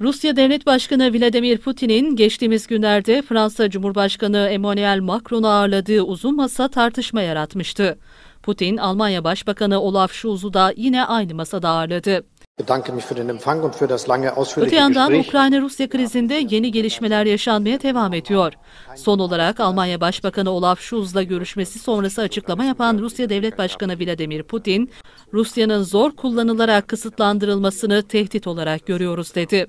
Rusya Devlet Başkanı Vladimir Putin'in geçtiğimiz günlerde Fransa Cumhurbaşkanı Emmanuel Macron'u ağırladığı uzun masa tartışma yaratmıştı. Putin, Almanya Başbakanı Olaf Scholz'u da yine aynı masada ağırladı. Öte yandan Ukrayna-Rusya krizinde yeni gelişmeler yaşanmaya devam ediyor. Son olarak Almanya Başbakanı Olaf Scholz'la görüşmesi sonrası açıklama yapan Rusya Devlet Başkanı Vladimir Putin, Rusya'nın zor kullanılarak kısıtlandırılmasını tehdit olarak görüyoruz dedi.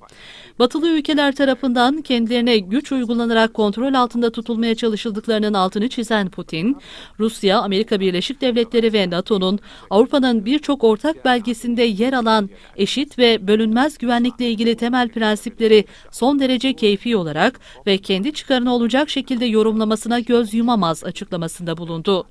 Batılı ülkeler tarafından kendilerine güç uygulanarak kontrol altında tutulmaya çalışıldıklarının altını çizen Putin, Rusya, Amerika Birleşik Devletleri ve NATO'nun Avrupa'nın birçok ortak belgesinde yer alan eşit ve bölünmez güvenlikle ilgili temel prensipleri son derece keyfi olarak ve kendi çıkarına olacak şekilde yorumlamasına göz yumamaz açıklamasında bulundu.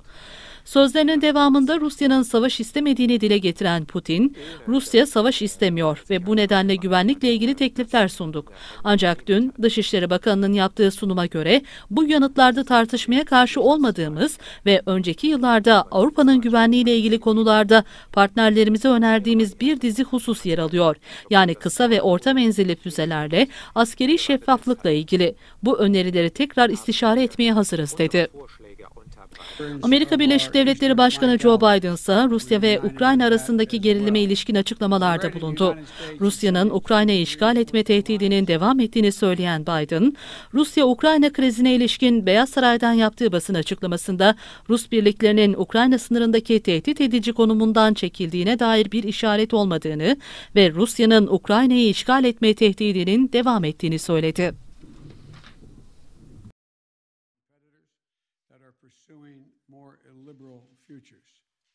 Sözlerinin devamında Rusya'nın savaş istemediğini dile getiren Putin, Rusya savaş istemiyor ve bu nedenle güvenlikle ilgili teklifler sunduk. Ancak dün Dışişleri Bakanı'nın yaptığı sunuma göre bu yanıtlarda tartışmaya karşı olmadığımız ve önceki yıllarda Avrupa'nın güvenliğiyle ilgili konularda partnerlerimize önerdiğimiz bir dizi husus yer alıyor. Yani kısa ve orta menzilli füzelerle askeri şeffaflıkla ilgili bu önerileri tekrar istişare etmeye hazırız dedi. Amerika Birleşik Devletleri Başkanı Joe Biden ise Rusya ve Ukrayna arasındaki gerilime ilişkin açıklamalarda bulundu. Rusya'nın Ukrayna'yı işgal etme tehdidinin devam ettiğini söyleyen Biden, Rusya-Ukrayna krizine ilişkin Beyaz Saray'dan yaptığı basın açıklamasında Rus birliklerinin Ukrayna sınırındaki tehdit edici konumundan çekildiğine dair bir işaret olmadığını ve Rusya'nın Ukrayna'yı işgal etme tehdidinin devam ettiğini söyledi. pursuing more illiberal futures.